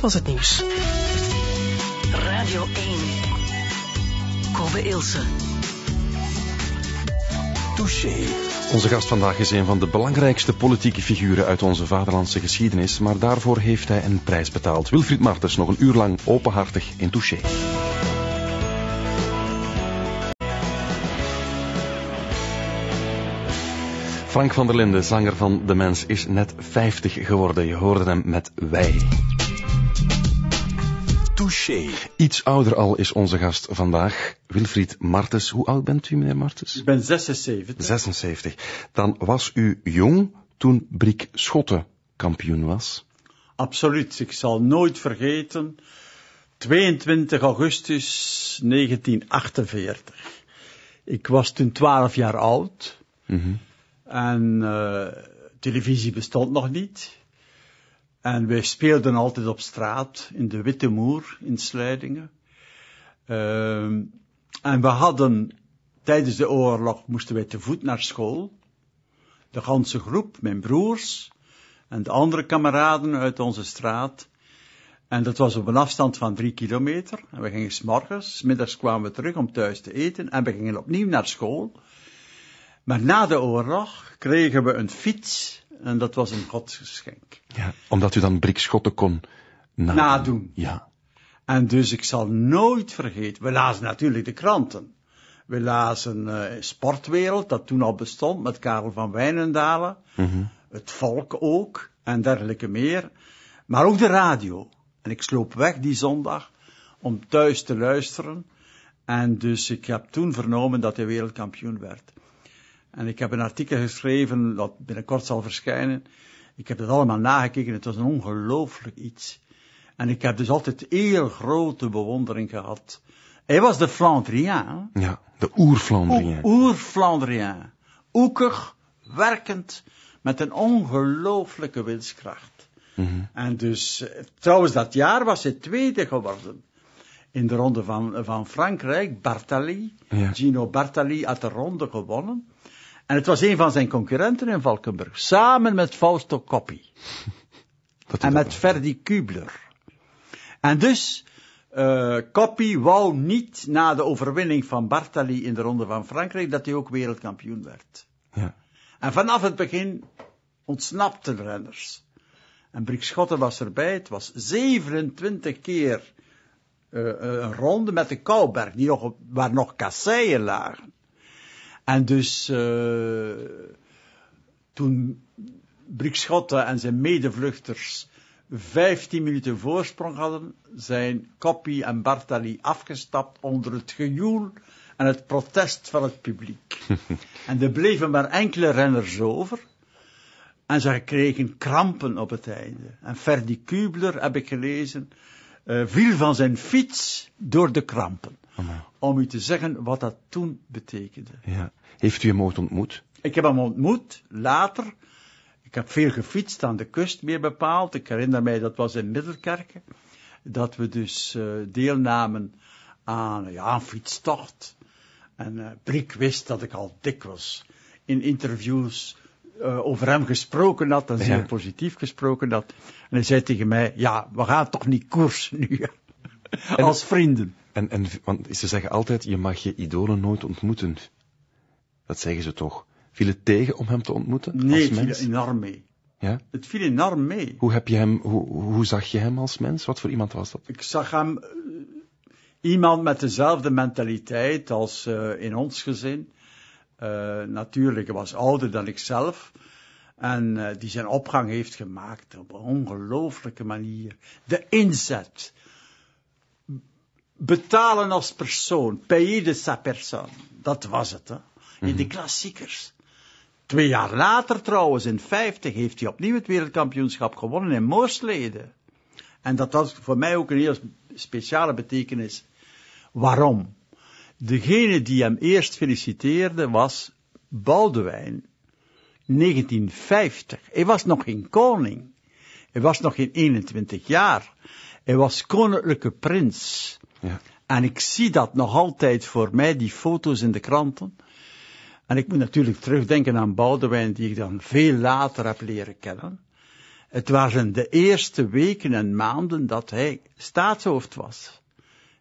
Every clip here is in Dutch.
was het nieuws. Radio 1. Kobe Ilse. Touché. Onze gast vandaag is een van de belangrijkste politieke figuren uit onze vaderlandse geschiedenis, maar daarvoor heeft hij een prijs betaald. Wilfried Martens nog een uur lang openhartig in Touché. Frank van der Linden, zanger van De Mens, is net 50 geworden. Je hoorde hem met Wij. Touché. Iets ouder al is onze gast vandaag, Wilfried Martens. Hoe oud bent u, meneer Martens? Ik ben 76. 76. Dan was u jong toen Briek Schotten kampioen was? Absoluut. Ik zal nooit vergeten 22 augustus 1948. Ik was toen 12 jaar oud. Mhm. En uh, televisie bestond nog niet. En wij speelden altijd op straat, in de Witte Moer in Sleidingen. Ehm, en we hadden, tijdens de oorlog moesten wij te voet naar school. De ganse groep, mijn broers en de andere kameraden uit onze straat. En dat was op een afstand van drie kilometer. En we gingen s'morgens, morgens, middags kwamen we terug om thuis te eten en we gingen opnieuw naar school. Maar na de oorlog kregen we een fiets en dat was een godsgeschenk. Ja, omdat u dan brikschotten kon nadoen. Ja. En dus ik zal nooit vergeten, we lazen natuurlijk de kranten. We lazen eh, Sportwereld, dat toen al bestond, met Karel van Wijnendalen. Mhm. Het Volk ook, en dergelijke meer. Maar ook de radio. En ik sloop weg die zondag om thuis te luisteren. En dus ik heb toen vernomen dat hij wereldkampioen werd. En ik heb een artikel geschreven dat binnenkort zal verschijnen. Ik heb dat allemaal nagekeken. Het was een ongelooflijk iets. En ik heb dus altijd heel grote bewondering gehad. Hij was de Flandriaan. Ja, de oer-Flandriaan. Oer-Flandriaan. Oekig, werkend, met een ongelooflijke wilskracht. Mhm. En dus, eh, trouwens, dat jaar was hij tweede geworden. In de ronde van, van Frankrijk, Bartali. Gino Bartali had de ronde gewonnen. En het was een van zijn concurrenten in Valkenburg, samen met Fausto Coppi. en met Ferdi Kubler. En dus, uh, Coppi wou niet na de overwinning van Bartali in de Ronde van Frankrijk dat hij ook wereldkampioen werd. Ja. En vanaf het begin ontsnapten de renners. En Brik Schotten was erbij. Het was 27 keer eh, een ronde met de Kouberg, die nog, waar nog kasseien lagen. En dus uh, toen Brukschotten en zijn medevluchters 15 minuten voorsprong hadden, zijn Coppi en Bartali afgestapt onder het gejoel en het protest van het publiek. en er bleven maar enkele renners over. En ze kregen krampen op het einde. En Ferdi Kubler, heb ik gelezen, eh, viel van zijn fiets door de krampen om u te zeggen wat dat toen betekende. Ja. Heeft u hem ooit ontmoet? Ik heb hem ontmoet, later. Ik heb veel gefietst aan de kust, meer bepaald. Ik herinner mij, dat was in Middelkerken, dat we dus eh, deelnamen aan ja, een fietstocht. En uh, wist dat ik al dik was. In interviews eh, over hem gesproken had, en zeer positief gesproken had. En hij zei tegen mij, ja, we gaan toch niet koersen nu, als vrienden. En, want ze zeggen altijd, je mag je idolen nooit ontmoeten. Dat zeggen ze toch. Viel het tegen om hem te ontmoeten? Nee, als mens? het viel enorm mee. Ja? Het viel enorm mee. Hoe, heb je hem, hoe, hoe zag je hem als mens? Wat voor iemand was dat? Ik zag hem eh, iemand met dezelfde mentaliteit als eh, in ons gezin. Eh, natuurlijk, hij was ouder dan ik zelf. En die zijn opgang heeft gemaakt op een ongelooflijke manier. De inzet, betalen als persoon. Payer de sa personne. Dat was het, hè. In de mhm. klassiekers. Twee jaar later trouwens, in 50, heeft hij opnieuw het wereldkampioenschap gewonnen in Moorsleden. En dat had voor mij ook een heel speciale betekenis. Waarom? Degene die hem eerst feliciteerde was Baldwin. 1950. Hij was nog geen koning. Hij was nog geen 21 jaar. Hij was koninklijke prins. Ja. En ik zie dat nog altijd voor mij, die foto's in de kranten. En ik moet natuurlijk terugdenken aan Boudewijn, die ik dan veel later heb leren kennen. Het waren de eerste weken en maanden dat hij staatshoofd was.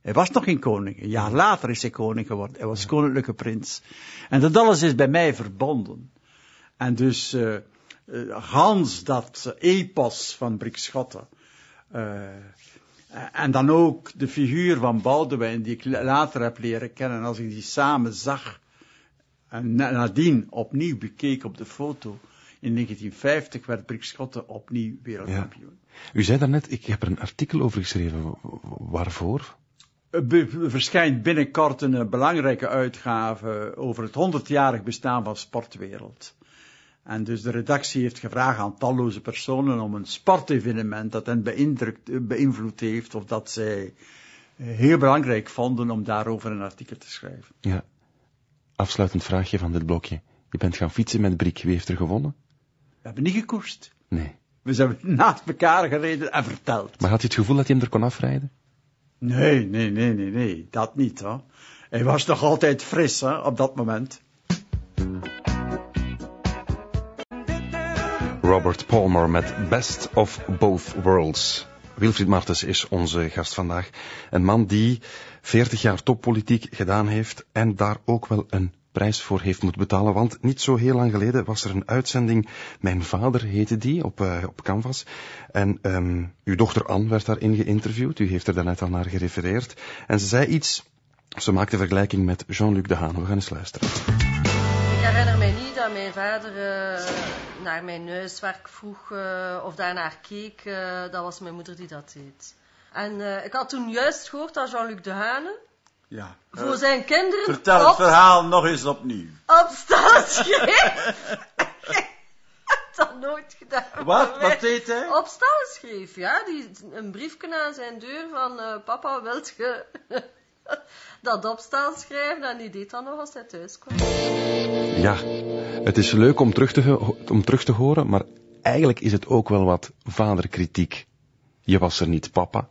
Hij was nog geen koning. Een jaar later is hij koning geworden. Hij was koninklijke prins. En dat alles is bij mij verbonden. En dus, eh, eh, Hans, dat epos van Brikschotten, uh, eh, eh, en dan ook de figuur van Baldwin, die ik later heb leren kennen, als ik die samen zag en eh, nadien opnieuw bekeken op de foto. In 1950 werd Brik Schotten opnieuw wereldkampioen. U zei daarnet, ik heb er een artikel over geschreven. Waarvoor? Er eh, verschijnt binnenkort een belangrijke uitgave over het 100-jarig bestaan van Sportwereld. En dus de redactie heeft gevraagd aan talloze personen om een sportevenement dat hen eh, beïnvloed heeft of dat zij eh, heel belangrijk vonden om daarover een artikel te schrijven. Ja. Afsluitend vraagje van dit blokje. Je bent gaan fietsen met Brik. Wie heeft er gewonnen? We hebben niet gekoerst. Nee. We zijn naast elkaar gereden en verteld. Maar had je het gevoel dat je hem er kon afrijden? Nee, nee, nee, nee, nee. Dat niet, hoor. Hij was nog altijd fris, hè, op dat moment. Robert Palmer met Best of Both Worlds. Wilfried Martens is onze gast vandaag. Een man die 40 jaar toppolitiek gedaan heeft en daar ook wel een prijs voor heeft moeten betalen. Want niet zo heel lang geleden was er een uitzending, Mijn Vader heette die, op, eh, op Canvas. En ehm, uw dochter Anne werd daarin geïnterviewd, u heeft er daarnet al naar gerefereerd. En ze zei iets, ze maakte vergelijking met Jean-Luc Dehaan. We gaan eens luisteren herinner mij niet dat mijn vader eh, naar mijn neuswerk vroeg eh, of daarnaar keek. Eh, dat was mijn moeder die dat deed. En ik had toen juist gehoord dat Jean-Luc Dehane ja. voor zijn kinderen. Vertel het verhaal nog eens opnieuw. Op schreef. dat nooit gedaan. Wat? Wat deed hij? Op schreef, ja. Die, een briefje aan zijn deur van papa wilt je dat opstaan schrijven en die deed dan nog als hij thuis kwam. Ja, het is leuk om terug te, om terug te horen, maar eigenlijk is het ook wel wat vaderkritiek. Je was er niet, papa.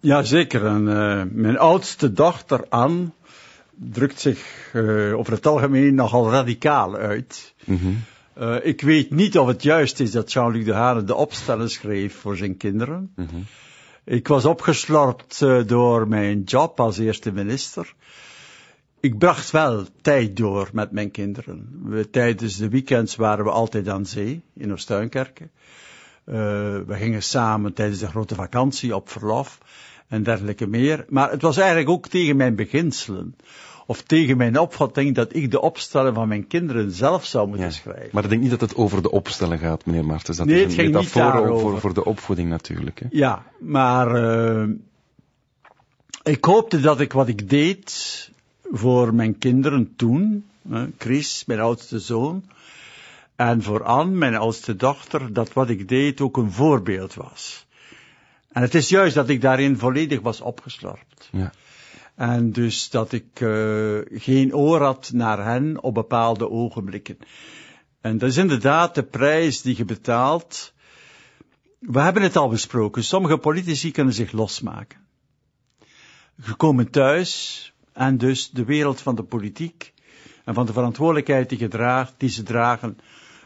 Ja, zeker. En, eh, mijn oudste dochter, Anne, drukt zich eh, over het algemeen nogal radicaal uit. Mhm. Eh, ik weet niet of het juist is dat Jean-Luc de Hane de opstellen schreef voor zijn kinderen. Mhm. Ik was opgeslort eh, door mijn job als eerste minister. Ik bracht wel tijd door met mijn kinderen. We, tijdens de weekends waren we altijd aan zee in Oostuinkerke. Uh, eh, we gingen samen tijdens de grote vakantie op verlof en dergelijke meer. Maar het was eigenlijk ook tegen mijn beginselen of tegen mijn opvatting dat ik de opstellen van mijn kinderen zelf zou moeten schrijven. Maar ik denk niet dat het over de opstellen gaat, meneer Martens. Dat nee, het is een metafoor voor, voor de opvoeding natuurlijk. Hè? Ja, maar eh, ik hoopte dat ik wat ik deed voor mijn kinderen toen, Chris, mijn oudste zoon, en voor Anne, mijn oudste dochter, dat wat ik deed ook een voorbeeld was. En het is juist dat ik daarin volledig was opgeslorpt. Ja. En dus dat ik eh, geen oor had naar hen op bepaalde ogenblikken. En dat is inderdaad de prijs die je betaalt. We hebben het al besproken. Sommige politici kunnen zich losmaken. Gekomen thuis en dus de wereld van de politiek en van de verantwoordelijkheid die, die ze dragen,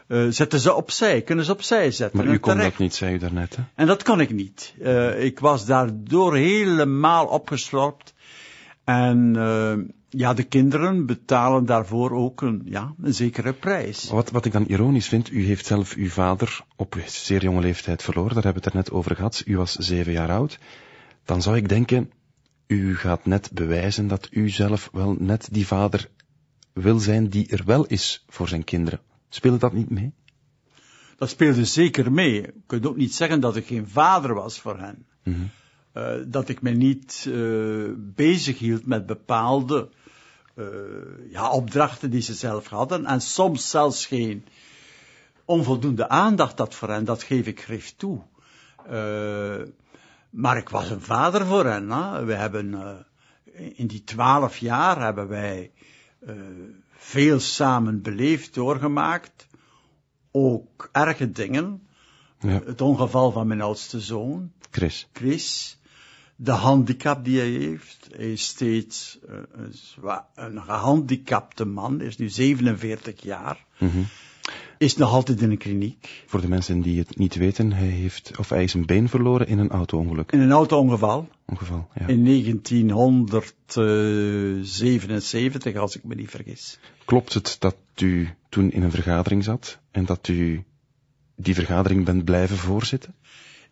eh, zetten ze opzij, kunnen ze opzij zetten. Maar u kon dat niet, zei u daarnet. Hè? En dat kon ik niet. Eh, ik was daardoor helemaal opgeslopt. En eh, ja, de kinderen betalen daarvoor ook een, ja, een zekere prijs. Wat, wat ik dan ironisch vind, u heeft zelf uw vader op zeer jonge leeftijd verloren, daar hebben we het er net over gehad. U was zeven jaar oud. Dan zou ik denken, u gaat net bewijzen dat u zelf wel net die vader wil zijn die er wel is voor zijn kinderen. Speelde dat niet mee? Dat speelde zeker mee. Je kunt ook niet zeggen dat ik geen vader was voor hen. Mm eh, dat ik me niet uh, bezig hield met bepaalde eh, ja, opdrachten die ze zelf hadden. En soms zelfs geen onvoldoende aandacht had voor hen, dat geef ik grif toe. maar ik was een vader voor hen. Hè. We hebben, in die twaalf jaar hebben wij veel samen beleefd, doorgemaakt. Ook erge dingen. Ja. Het ongeval van mijn oudste zoon. Chris. Chris de handicap die hij heeft. Hij is steeds eh, een, een, gehandicapte man, is nu 47 jaar. Mhm. Is nog altijd in een kliniek. Voor de mensen die het niet weten, hij, heeft, of hij is een been verloren in een auto-ongeluk. In een auto-ongeval. ja. In 1977, als ik me niet vergis. Klopt het dat u toen in een vergadering zat en dat u die vergadering bent blijven voorzitten?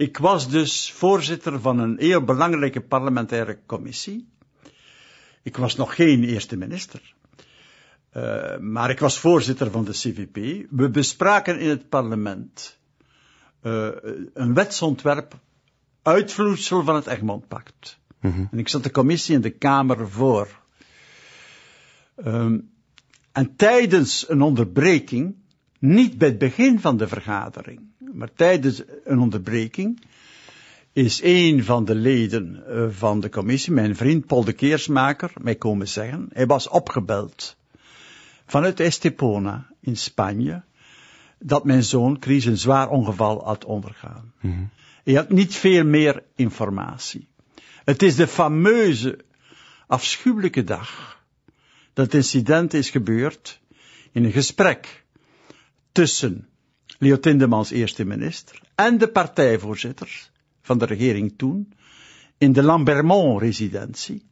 Ik was dus voorzitter van een heel belangrijke parlementaire commissie. Ik was nog geen eerste minister. Eh, maar ik was voorzitter van de CVP. We bespraken in het parlement eh, een wetsontwerp uitvloedsel van het egmond mhm. En ik zat de commissie in de Kamer voor. Ehm, en tijdens een onderbreking, niet bij het begin van de vergadering, maar tijdens een onderbreking is een van de leden eh, van de commissie, mijn vriend Paul de Keersmaker, mij komen zeggen. Hij was opgebeld vanuit Estepona in Spanje dat mijn zoon Chris een zwaar ongeval had ondergaan. Mm Hij had niet veel meer informatie. Het is de fameuze afschuwelijke dag dat het incident is gebeurd in een gesprek tussen Leo Tindemans eerste minister en de partijvoorzitters van de regering toen in de Lambermont-residentie,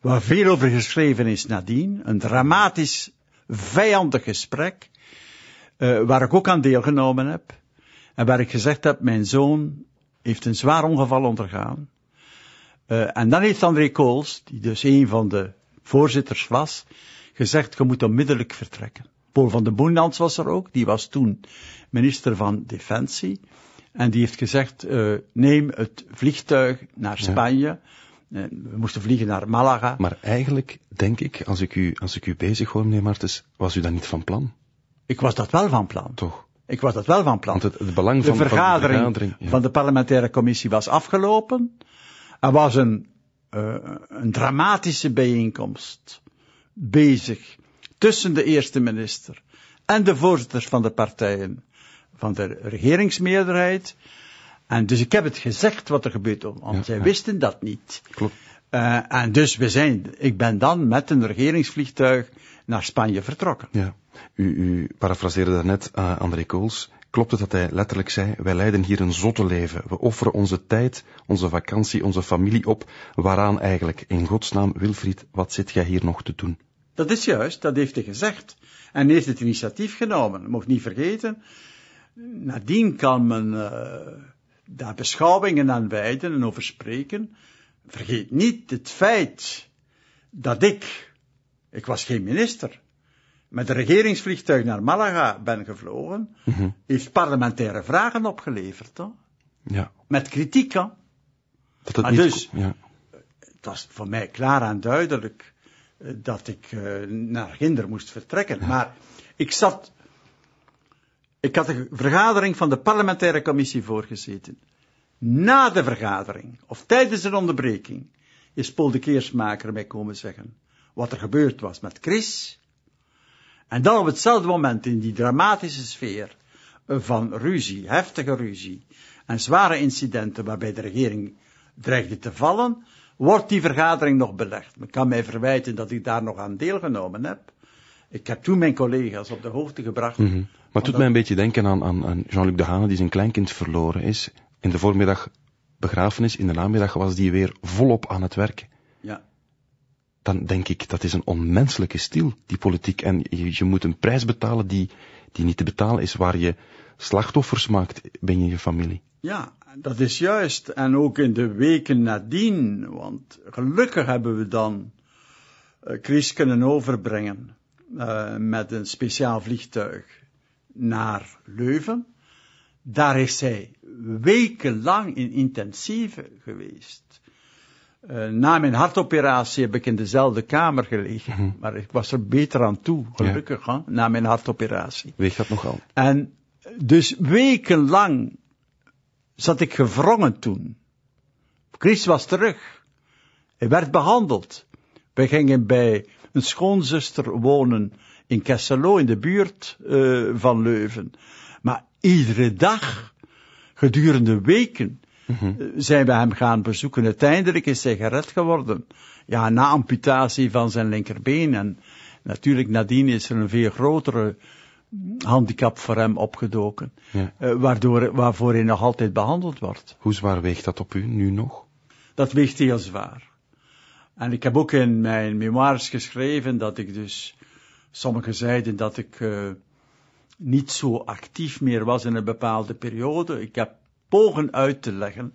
waar veel over geschreven is nadien, een dramatisch vijandig gesprek, eh, waar ik ook aan deelgenomen heb en waar ik gezegd heb, mijn zoon heeft een zwaar ongeval ondergaan. Eh, en dan heeft André Kools, die dus een van de voorzitters was, gezegd, je moet onmiddellijk vertrekken. Paul van de Boenlands was er ook, die was toen minister van Defensie. En die heeft gezegd, eh, neem het vliegtuig naar Spanje. Eh, we moesten vliegen naar Malaga. Maar eigenlijk denk ik, als ik u, als ik u bezig hoor, meneer Martens, was u dat niet van plan? Ik was dat wel van plan. Toch? Ik was dat wel van plan. Want het, het belang van de vergadering, van de, parlementaire commissie was afgelopen. Er was een, eh, een dramatische bijeenkomst bezig tussen de eerste minister en de voorzitters van de partijen, van de regeringsmeerderheid. En dus ik heb het gezegd wat er gebeurt, want zij wisten dat niet. Klopt. Eh, en dus we zijn, ik ben dan met een regeringsvliegtuig naar Spanje vertrokken. Ja. U, u parafraseerde daarnet eh, André Kools. Klopt het dat hij letterlijk zei, wij leiden hier een zotte leven. We offeren onze tijd, onze vakantie, onze familie op. Waaraan eigenlijk, in godsnaam, Wilfried, wat zit jij hier nog te doen? Dat is juist, dat heeft hij gezegd. En heeft het initiatief genomen. Mocht niet vergeten, nadien kan men uh, daar beschouwingen aan wijden en over spreken. Vergeet niet het feit dat ik, ik was geen minister, met een regeringsvliegtuig naar Malaga ben gevlogen, mhm. heeft parlementaire vragen opgeleverd. Hoor. Ja. Met kritiek. Hoor. Dat niet dus, ja. het was voor mij klaar en duidelijk eh, dat ik eh, naar Ginder moest vertrekken. Maar ik zat. Ik had een vergadering van de parlementaire commissie voorgezeten. Na de vergadering, of tijdens een onderbreking, is Paul de Keersmaker mij komen zeggen wat er gebeurd was met Chris. En dan op hetzelfde moment, in die dramatische sfeer van ruzie, heftige ruzie, en zware incidenten waarbij de regering dreigde te vallen, wordt die vergadering nog belegd. Men kan mij verwijten dat ik daar nog aan deelgenomen heb. Ik heb toen mijn collega's op de hoogte gebracht. Mhm. Maar het doet mij een beetje denken aan, aan, aan Jean-Luc Dehane, die zijn kleinkind verloren is. In de voormiddag begrafenis, in de namiddag was die weer volop aan het werk. Ja. Dan denk ik, dat is een onmenselijke stil, die politiek. En je, je moet een prijs betalen die, die niet te betalen is, waar je slachtoffers maakt binnen je familie. Ja, dat is juist. En ook in de weken nadien, want gelukkig hebben we dan eh, Chris kunnen overbrengen eh, met een speciaal vliegtuig naar Leuven. Daar is zij wekenlang in intensieve geweest. Eh, na mijn hartoperatie heb ik in dezelfde kamer gelegen, mhm. maar ik was er beter aan toe, gelukkig, na mijn hartoperatie. Weeg dat nogal? En dus wekenlang zat ik gevrongen toen. Christus was terug. Hij werd behandeld. Wij gingen bij een schoonzuster wonen in Kesselo, in de buurt eh, van Leuven. Maar iedere dag, gedurende weken, mhm. eh, zijn we hem gaan bezoeken. Uiteindelijk is hij gered geworden. Ja, na amputatie van zijn linkerbeen. En natuurlijk nadien is er een veel grotere handicap voor hem opgedoken. Eh, waardoor, waarvoor hij nog altijd behandeld wordt. Hoe zwaar weegt dat op u nu nog? Dat weegt heel zwaar. En ik heb ook in mijn memoires geschreven dat ik dus, sommigen zeiden dat ik eh, niet zo actief meer was in een bepaalde periode. Ik heb pogen uit te leggen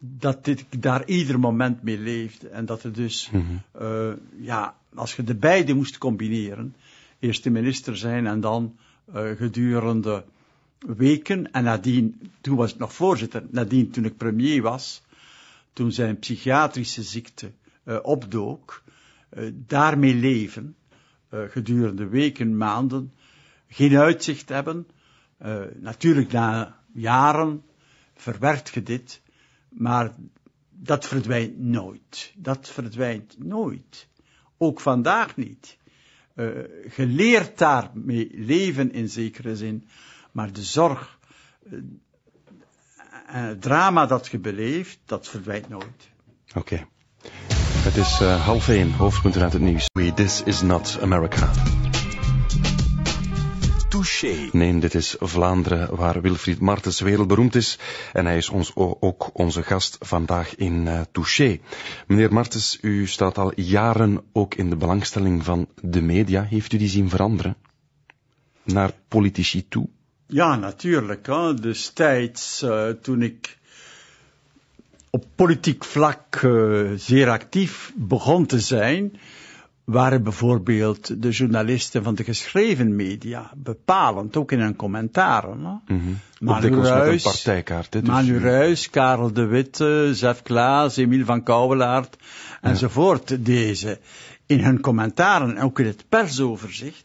dat ik daar ieder moment mee leefde. En dat het dus, mhm. eh, ja, als je de beide moest combineren, eerste minister zijn en dan eh, gedurende weken en nadien, toen was ik nog voorzitter, nadien toen ik premier was, toen zijn psychiatrische ziekte eh, opdook, eh, daarmee leven, gedurende weken, maanden, geen uitzicht hebben. natuurlijk na jaren verwerkt je dit, maar dat verdwijnt nooit. Dat verdwijnt nooit. Ook vandaag niet uh, geleerd daarmee leven in zekere zin, maar de zorg eh, en het drama dat je beleeft, dat verdwijnt nooit. Oké. Het is eh, half één, hoofdpunt uit het nieuws. This is not America. Nee, dit is Vlaanderen, waar Wilfried Martens wereldberoemd is. En hij is ons, ook onze gast vandaag in uh, eh, Touché. Meneer Martens, u staat al jaren ook in de belangstelling van de media. Heeft u die zien veranderen? Naar politici toe? Ja, natuurlijk. Hè. Destijds, eh, toen ik op politiek vlak eh, zeer actief begon te zijn waren bijvoorbeeld de journalisten van de geschreven media bepalend, ook in hun commentaren. No? Mm -hmm. Manu, Ruijs, dus, eh. Karel de Witte, Zef Klaas, Emiel van Kouwelaert enzovoort. Deze in hun commentaren en ook in het persoverzicht.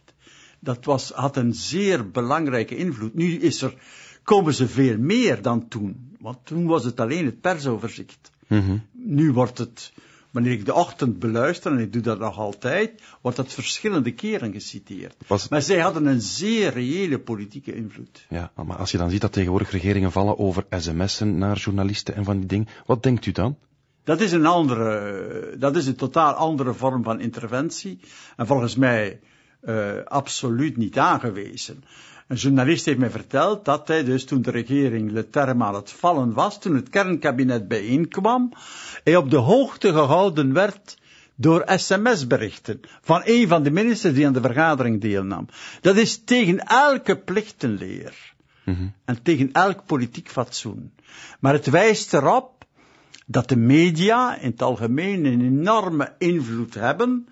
Dat was, had een zeer belangrijke invloed. Nu is er, komen ze veel meer dan toen. Want toen was het alleen het persoverzicht. Mhm. Nu wordt het wanneer ik de ochtend beluister, en ik doe dat nog altijd, wordt dat verschillende keren geciteerd. Maar zij hadden een zeer reële politieke invloed. Ja, maar als je dan ziet dat tegenwoordig regeringen vallen over sms'en naar journalisten en van die dingen, wat denkt u dan? Dat is een andere, dat is een totaal andere vorm van interventie. En volgens mij, eh, absoluut niet aangewezen. Een journalist heeft mij verteld dat hij dus toen de regering Leterme aan het vallen was, toen het kernkabinet bijeenkwam, hij op de hoogte gehouden werd door sms-berichten van een van de ministers die aan de vergadering deelnam. Dat is tegen elke plichtenleer mhm. en tegen elk politiek fatsoen. Maar het wijst erop dat de media in het algemeen een enorme invloed hebben.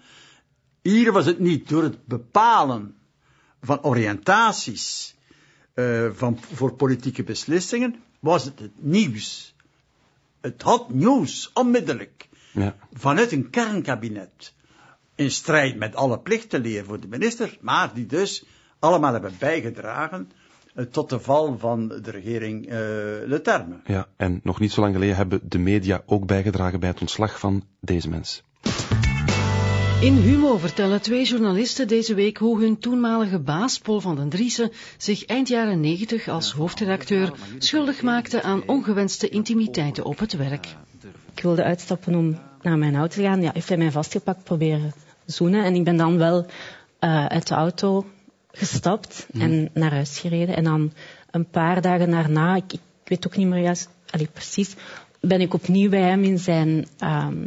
Hier was het niet door het bepalen van oriëntaties eh, van, voor politieke beslissingen, was het het nieuws. Het hot nieuws, onmiddellijk. Ja. Vanuit een kernkabinet. In strijd met alle plichten voor de minister, maar die dus allemaal hebben bijgedragen eh, tot de val van de regering uh, Le Terme. Ja, en nog niet zo lang geleden hebben de media ook bijgedragen bij het ontslag van deze mens. In Humo vertellen twee journalisten deze week hoe hun toenmalige baas Paul van den Driessen zich eind jaren 90 als hoofdredacteur schuldig maakte aan ongewenste intimiteiten op het werk. Ik wilde uitstappen om naar mijn auto te gaan. Ja, heeft hij mij vastgepakt, proberen zoenen. En ik ben dan wel eh, uit de auto gestapt mhm. en naar huis gereden. En dan een paar dagen daarna, ik, weet ook niet meer juist, allee, precies, ben ik opnieuw bij hem in zijn ehm,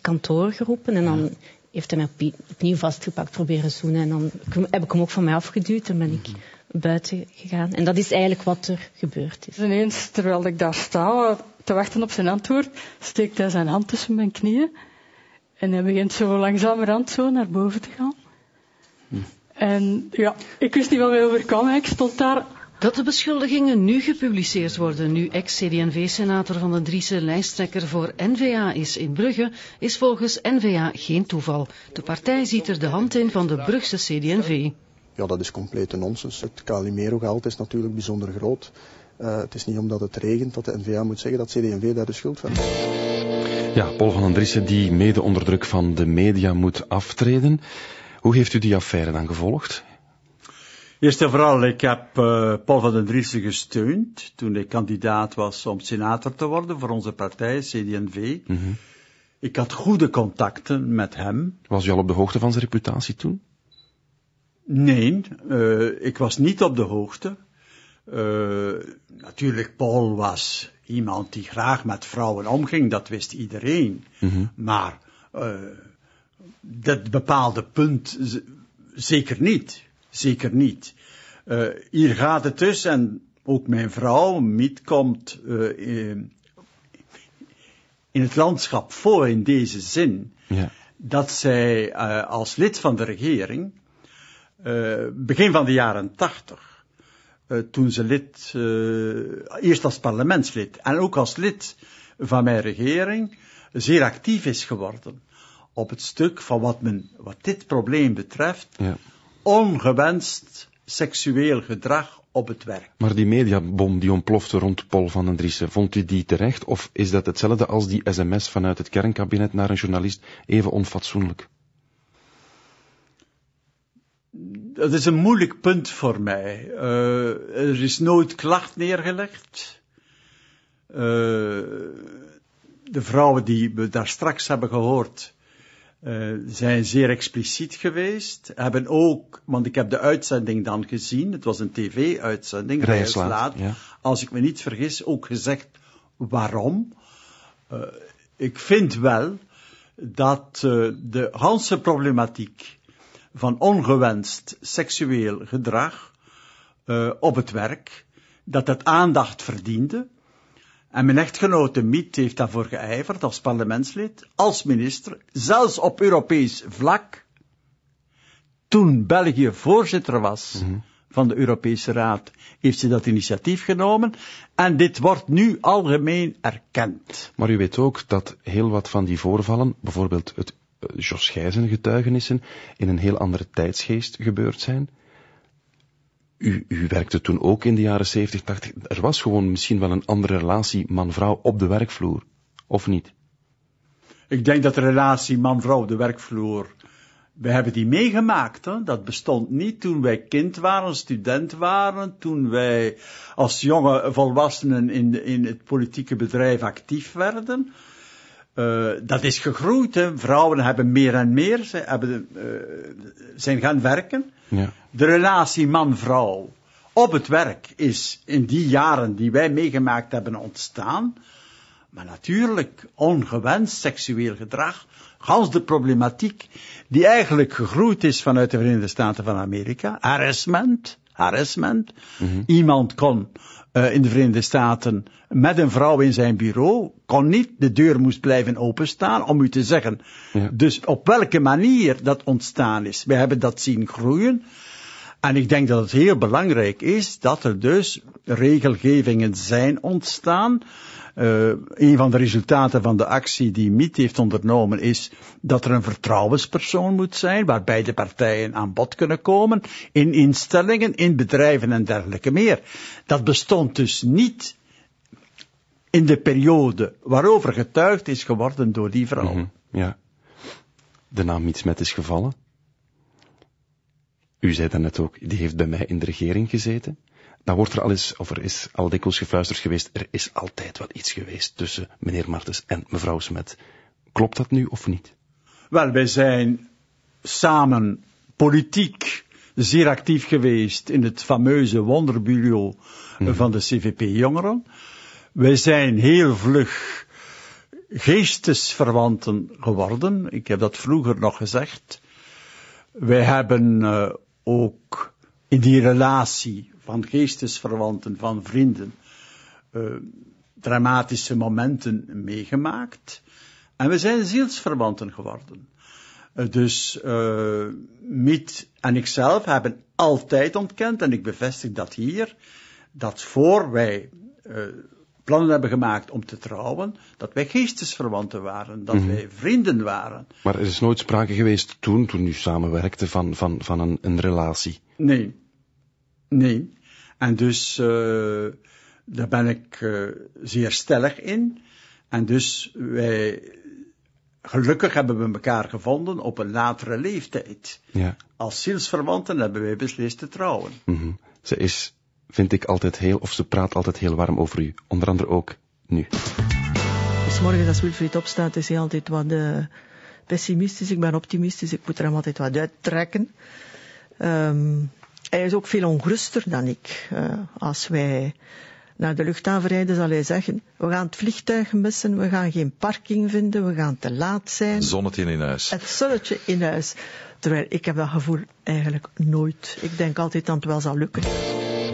kantoor geroepen. En dan heeft hij mij opnieuw vastgepakt, proberen zoenen. En dan heb ik hem ook van mij afgeduwd en ben ik mhm. buiten gegaan. En dat is eigenlijk wat er gebeurd is. Ineens, terwijl ik daar sta, te wachten op zijn antwoord, steekt hij zijn hand tussen mijn knieën. En hij begint zo langzamerhand zo naar boven te gaan. Mhm. En ja, ik wist niet wat mij overkwam. Ik stond daar dat de beschuldigingen nu gepubliceerd worden, nu ex-CDNV-senator van de Driese lijsttrekker voor NVA is in Brugge, is volgens NVA geen toeval. De partij ziet er de hand in van de Brugse CDNV. Ja, dat is complete nonsens. Het Calimero-geld is natuurlijk bijzonder groot. Eh, het is niet omdat het regent dat de NVA moet zeggen dat CDNV daar de schuld van Ja, Paul van Andriessen die mede onder druk van de media moet aftreden. Hoe heeft u die affaire dan gevolgd? Eerst en vooral, ik heb eh, Paul van den Driessen gesteund toen ik kandidaat was om senator te worden voor onze partij, CD&V. Mhm. Ik had goede contacten met hem. Was u al op de hoogte van zijn reputatie toen? Nee, eh, ik was niet op de hoogte. Uh, natuurlijk, Paul was iemand die graag met vrouwen omging, dat wist iedereen. Mhm. Maar dat bepaalde punt zeker niet. Zeker niet. Eh, hier gaat het dus, en ook mijn vrouw, Miet, komt eh, in het landschap voor in deze zin. Ja. Dat zij eh, als lid van de regering, begin van de jaren tachtig, toen ze lid, eerst als parlementslid en ook als lid van mijn regering, zeer actief is geworden op het stuk van wat, men, wat dit probleem betreft. Ja ongewenst seksueel gedrag op het werk. Maar die mediabom die ontplofte rond Paul van den Driessen, vond u die terecht of is dat hetzelfde als die sms vanuit het kernkabinet naar een journalist even onfatsoenlijk? Dat is een moeilijk punt voor mij. Eh, er is nooit klacht neergelegd. Eh, de vrouwen die we daar straks hebben gehoord, eh, zijn zeer expliciet geweest. Hebben ook, want ik heb de uitzending dan gezien, het was een tv-uitzending, Rijslaat, als ik me niet vergis, ook gezegd waarom. Eh, ik vind wel dat eh, de Hanse problematiek van ongewenst seksueel gedrag op het werk, dat het aandacht verdiende. En mijn echtgenote Miet heeft daarvoor geijverd als parlementslid, als minister, zelfs op Europees vlak. Toen België voorzitter was mhm. van de Europese Raad, heeft ze dat initiatief genomen. En dit wordt nu algemeen erkend. Maar u weet ook dat heel wat van die voorvallen, bijvoorbeeld het eh, Jos Gijzen getuigenissen, in een heel andere tijdsgeest gebeurd zijn u, u werkte toen ook in de jaren 70, 80. Er was gewoon misschien wel een andere relatie man-vrouw op de werkvloer, of niet? Ik denk dat de relatie man-vrouw op de werkvloer. We hebben die meegemaakt, hè? dat bestond niet toen wij kind waren, student waren, toen wij als jonge volwassenen in, in het politieke bedrijf actief werden. Eh, dat is gegroeid. Vrouwen hebben meer en meer. Ze hebben, uh, zijn gaan werken. Ja. De relatie man-vrouw op het werk is in die jaren die wij meegemaakt hebben ontstaan. Maar natuurlijk, ongewenst seksueel gedrag. Gans de problematiek die eigenlijk gegroeid is vanuit de Verenigde Staten van Amerika. Harassment harassment. Mhm. Iemand kon eh, in de Verenigde Staten met een vrouw in zijn bureau, kon niet, de deur moest blijven openstaan om u te zeggen. Dus op welke manier dat ontstaan is. We hebben dat zien groeien. En ik denk dat het heel belangrijk is dat er dus regelgevingen zijn ontstaan. Eh, een van de resultaten van de actie die MIT heeft ondernomen is dat er een vertrouwenspersoon moet zijn, waar beide partijen aan bod kunnen komen, in instellingen, in bedrijven en dergelijke meer. Dat bestond dus niet in de periode waarover getuigd is geworden door die vrouw. Mhm, ja. De naam Miet Smet is gevallen. U zei daarnet ook, die heeft bij mij in de regering gezeten. Dan wordt er al eens, of er is al dikwijls gefluisterd geweest, er is altijd wel iets geweest tussen meneer Martens en mevrouw Smet. Klopt dat nu of niet? Wel, wij zijn samen politiek zeer actief geweest in het fameuze wonderbureau mhm. van de CVP Jongeren. Wij zijn heel vlug geestesverwanten geworden. Ik heb dat vroeger nog gezegd. Wij hebben eh, ook in die relatie van geestesverwanten, van vrienden, eh, dramatische momenten meegemaakt. En we zijn zielsverwanten geworden. Eh, dus uh, Miet en ikzelf hebben altijd ontkend, en ik bevestig dat hier, dat voor wij plannen hebben gemaakt om te trouwen, dat wij geestesverwanten waren, dat mhm. wij vrienden waren. Maar er is nooit sprake geweest toen, toen u samenwerkte, van, van, van een, een relatie? Nee. Nee. En dus, eh, daar ben ik eh, zeer stellig in. En dus, wij, gelukkig hebben we elkaar gevonden op een latere leeftijd. Ja. Als zielsverwanten hebben wij beslist te trouwen. Mhm. Ze is vind ik altijd heel, of ze praat altijd heel warm over u. Onder andere ook nu. Dus morgens als Wilfried opstaat is hij altijd wat eh, pessimistisch. Ik ben optimistisch, ik moet er hem altijd wat uittrekken. Ehm, hij is ook veel ongeruster dan ik. Eh, als wij naar de luchthaven rijden zal hij zeggen, we gaan het vliegtuig missen, we gaan geen parking vinden, we gaan te laat zijn. Zonnetje in huis. Het zonnetje in huis. Terwijl ik heb dat gevoel eigenlijk nooit. Ik denk altijd dat het wel zal lukken.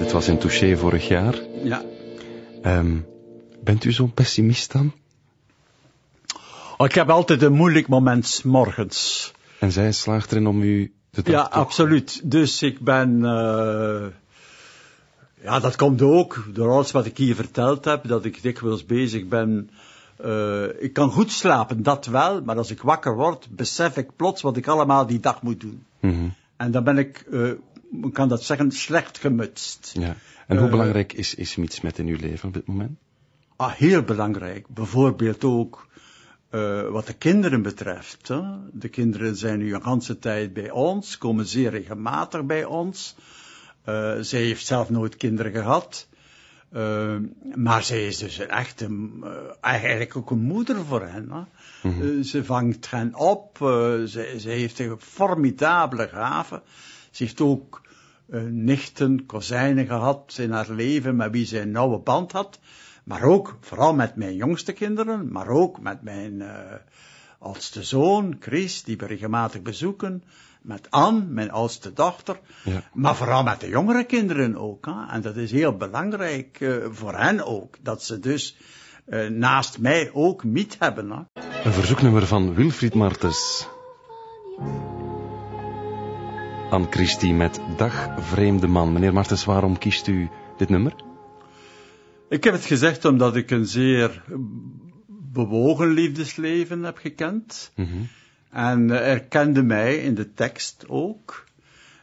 Het was in Touché vorig jaar. Ja. Ehm, bent u zo'n pessimist dan? Oh, ik heb altijd een moeilijk moment morgens. En zij slaagt erin om u te Ja, absoluut. Dus ik ben... Eh, ja, dat komt ook door alles wat ik hier verteld heb, dat ik dikwijls bezig ben... Eh, ik kan goed slapen, dat wel, maar als ik wakker word, besef ik plots wat ik allemaal die dag moet doen. Mhm. En dan ben ik eh, kan dat zeggen, slecht gemutst. Ja. En hoe eh, belangrijk is, is met in uw leven op dit moment? Ah, heel belangrijk. Bijvoorbeeld ook eh, wat de kinderen betreft. Hè. De kinderen zijn nu een ganse tijd bij ons, komen zeer regelmatig bij ons. Uh, zij heeft zelf nooit kinderen gehad. maar zij is dus een echte, eigenlijk ook een moeder voor hen. Hè? Mhm. ze vangt hen op, ze, ze, heeft een formidabele gave. Ze heeft ook eh, nichten, kozijnen gehad in haar leven met wie ze een nauwe band had. Maar ook, vooral met mijn jongste kinderen, maar ook met mijn eh, oudste zoon, Chris, die we regelmatig bezoeken. Met Anne, mijn oudste dochter. Maar vooral met de jongere kinderen ook. Hè. En dat is heel belangrijk eh, voor hen ook. Dat ze dus naast mij ook miet hebben. Hè. Een verzoeknummer van Wilfried Martens. Aan Christie met Dag Vreemde Man. Meneer Martens, waarom kiest u dit nummer? Ik heb het gezegd omdat ik een zeer bewogen liefdesleven heb gekend. Mhm. En eh, erkende mij in de tekst ook.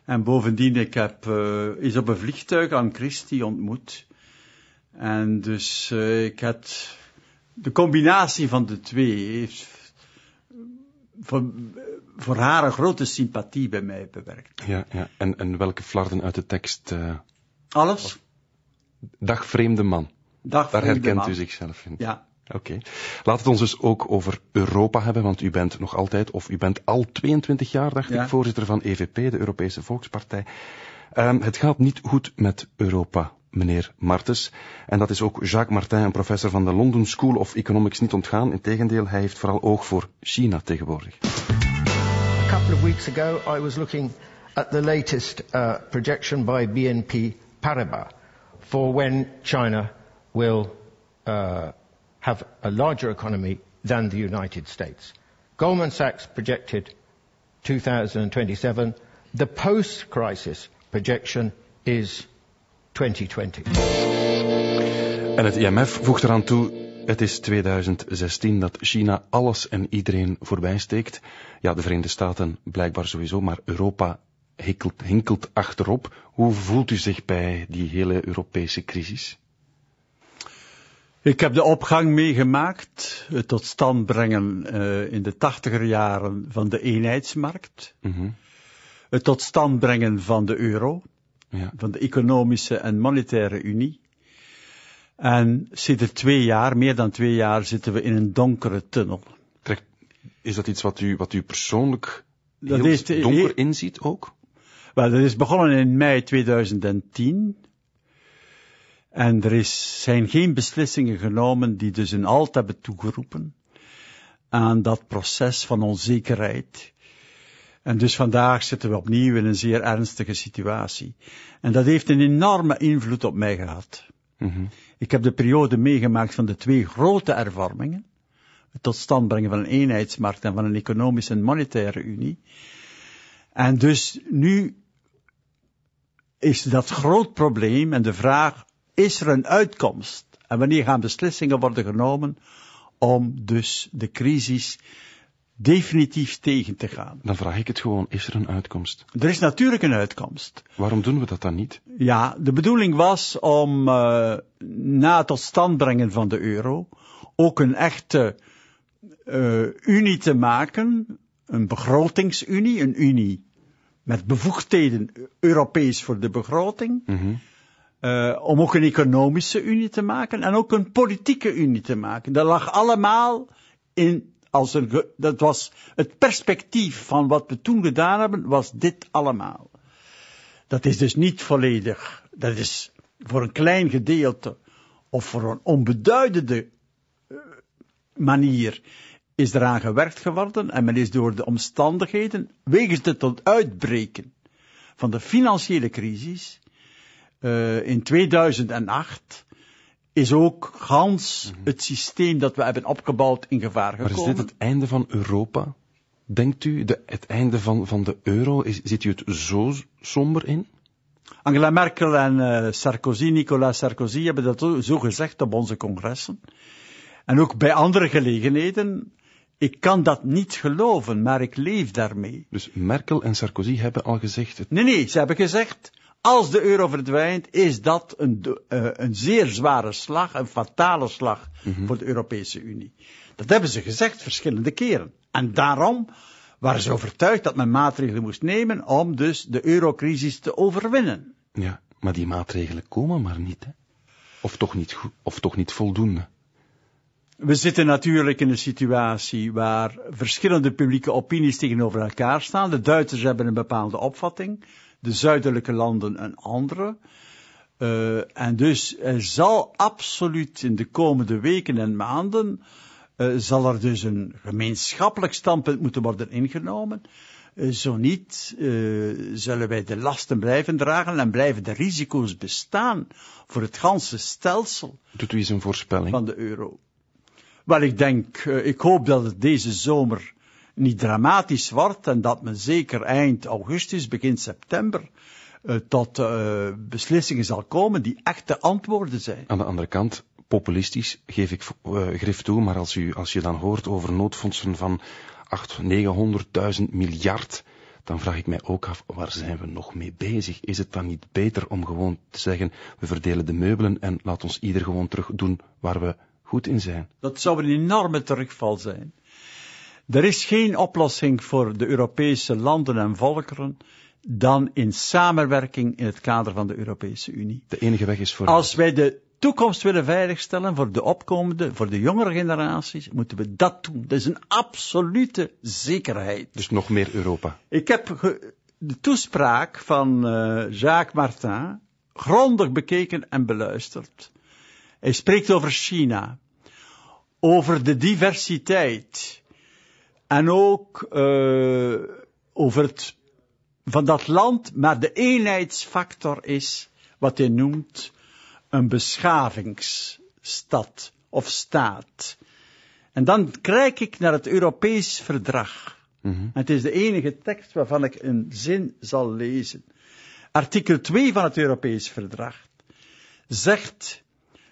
En bovendien, ik heb eh, is op een vliegtuig aan Christie ontmoet. En dus eh, ik had de combinatie van de twee heeft voor, voor haar een grote sympathie bij mij bewerkt. Ja, ja. En, en welke flarden uit de tekst? Uh, Alles. Dag vreemde man. Dag vreemde Daar herkent u zichzelf in. Ja. Oké. Okay. Laat het ons dus ook over Europa hebben, want u bent nog altijd, of u bent al 22 jaar, dacht ik, voorzitter van EVP, de Europese Volkspartij. Ehm, het gaat niet goed met Europa, meneer Martens. En dat is ook Jacques Martin, een professor van de London School of Economics, niet ontgaan. Integendeel, hij heeft vooral oog voor China tegenwoordig. a couple of weeks ago, I was looking at the latest uh, projection by BNP Paribas for when China will uh, have a larger economy than the United States. Goldman Sachs projected 2027. The post crisis projection is 2020. And the IMF voegt eraan toe Het is 2016 dat China alles en iedereen voorbij steekt. Ja, de Verenigde Staten blijkbaar sowieso, maar Europa hinkelt, hinkelt achterop. Hoe voelt u zich bij die hele Europese crisis? Ik heb de opgang meegemaakt, het tot stand brengen eh, in de tachtiger jaren van de eenheidsmarkt, mhm. het tot stand brengen van de euro, ja. van de economische en monetaire unie, en sinds twee jaar, meer dan twee jaar, zitten we in een donkere tunnel. Is dat iets wat u, wat u persoonlijk dat heel is de, donker inziet ook? Wel, dat is begonnen in mei 2010. En er is, zijn geen beslissingen genomen die dus een alt hebben toegeroepen aan dat proces van onzekerheid. En dus vandaag zitten we opnieuw in een zeer ernstige situatie. En dat heeft een enorme invloed op mij gehad. Mm ik heb de periode meegemaakt van de twee grote hervormingen. Het tot stand brengen van een eenheidsmarkt en van een economische en monetaire unie. En dus nu is dat groot probleem en de vraag, is er een uitkomst? En wanneer gaan beslissingen worden genomen om dus de crisis definitief tegen te gaan. Dan vraag ik het gewoon, is er een uitkomst? Er is natuurlijk een uitkomst. Waarom doen we dat dan niet? Ja, de bedoeling was om eh, na het tot stand brengen van de euro ook een echte eh, unie te maken, een begrotingsunie, een unie met bevoegdheden Europees voor de begroting. Mhm. Eh, om ook een economische unie te maken en ook een politieke unie te maken. Dat lag allemaal in als een, dat was het perspectief van wat we toen gedaan hebben, was dit allemaal. Dat is dus niet volledig. Dat is voor een klein gedeelte of voor een onbeduidende eh, manier is eraan gewerkt geworden en men is door de omstandigheden, wegens het tot uitbreken van de financiële crisis, uh, in 2008 is ook gans mhm. het systeem dat we hebben opgebouwd in gevaar gekomen. Maar is dit het einde van Europa? Denkt u de, het einde van, van de euro? Is, u het zo somber in? Angela Merkel en eh, Sarkozy, Nicolas Sarkozy, hebben dat zo gezegd op onze congressen. En ook bij andere gelegenheden. Ik kan dat niet geloven, maar ik leef daarmee. Dus Merkel en Sarkozy hebben al gezegd. Het... Nee, nee, ze hebben gezegd. Als de euro verdwijnt, is dat een, eh, een zeer zware slag, een fatale slag mhm. voor de Europese Unie. Dat hebben ze gezegd verschillende keren. En daarom waren ze overtuigd dat men maatregelen moest nemen om dus de eurocrisis te overwinnen. Ja, maar die maatregelen komen maar niet, hè? Of toch niet, of toch niet voldoende? We zitten natuurlijk in een situatie waar verschillende publieke opinies tegenover elkaar staan. De Duitsers hebben een bepaalde opvatting de zuidelijke landen en andere. Uh, en dus er zal absoluut in de komende weken en maanden uh, zal er dus een gemeenschappelijk standpunt moeten worden ingenomen. Eh, zo niet, zullen wij de lasten blijven dragen en blijven de risico's bestaan voor het ganse stelsel. Doet u eens een voorspelling van de euro. Wel, ik denk, ik hoop dat het deze zomer niet dramatisch wordt en dat men zeker eind augustus, begin september eh, tot eh, beslissingen zal komen die echte antwoorden zijn. Aan de andere kant, populistisch geef ik uh, grif toe, maar als, u, als je dan hoort over noodfondsen van 8 900.000 miljard, dan vraag ik mij ook af, waar zijn we nog mee bezig? Is het dan niet beter om gewoon te zeggen, we verdelen de meubelen en laat ons ieder gewoon terug doen waar we goed in zijn? Dat zou een enorme terugval zijn. Er is geen oplossing voor de Europese landen en volkeren dan in samenwerking in het kader van de Europese Unie. De enige weg is voor. Als wij de toekomst willen veiligstellen voor de opkomende, voor de jongere generaties, moeten we dat doen. Dat is een absolute zekerheid. Dus nog meer Europa. Ik heb de toespraak van eh, Jacques Martin grondig bekeken en beluisterd. Hij spreekt over China, over de diversiteit, en ook eh, over het, van dat land, maar de eenheidsfactor is wat hij noemt een beschavingsstad of staat. En dan kijk ik naar het Europees verdrag. Mhm. Het is de enige tekst waarvan ik een zin zal lezen. Artikel 2 van het Europees verdrag zegt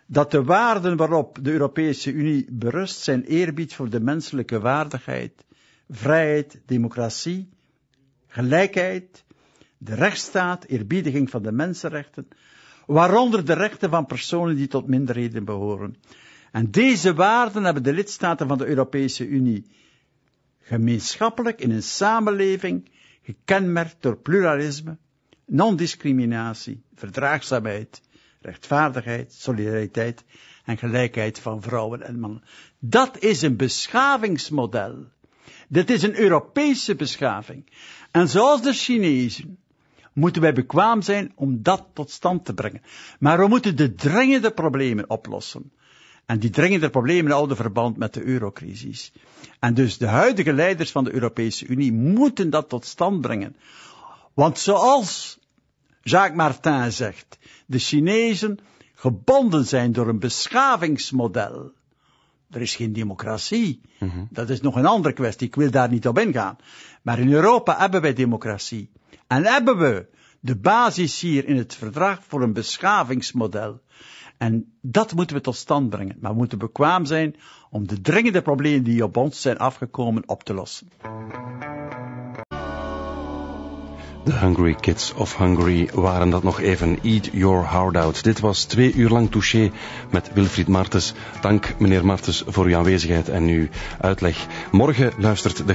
dat de waarden waarop de Europese Unie berust zijn eerbied voor de menselijke waardigheid, vrijheid, democratie, gelijkheid, de rechtsstaat, eerbiediging van de mensenrechten, waaronder de rechten van personen die tot minderheden behoren. En deze waarden hebben de lidstaten van de Europese Unie gemeenschappelijk in een samenleving gekenmerkt door pluralisme, non-discriminatie, verdraagzaamheid rechtvaardigheid, solidariteit en gelijkheid van vrouwen en mannen. Dat is een beschavingsmodel. Dit is een Europese beschaving. En zoals de Chinezen moeten wij bekwaam zijn om dat tot stand te brengen. Maar we moeten de dringende problemen oplossen. En die dringende problemen houden verband met de eurocrisis. En dus de huidige leiders van de Europese Unie moeten dat tot stand brengen. Want zoals Jacques Martin zegt, de Chinezen gebonden zijn door een beschavingsmodel. Er is geen democratie. Mhm. Dat is nog een andere kwestie. Ik wil daar niet op ingaan. Maar in Europa hebben wij democratie. En hebben we de basis hier in het verdrag voor een beschavingsmodel. En dat moeten we tot stand brengen. Maar we moeten bekwaam zijn om de dringende problemen die op ons zijn afgekomen op te lossen. De Hungry Kids of Hungary waren dat nog even. Eat your heart out. Dit was twee uur lang touché met Wilfried Martens. Dank meneer Martens voor uw aanwezigheid en uw uitleg. Morgen luistert de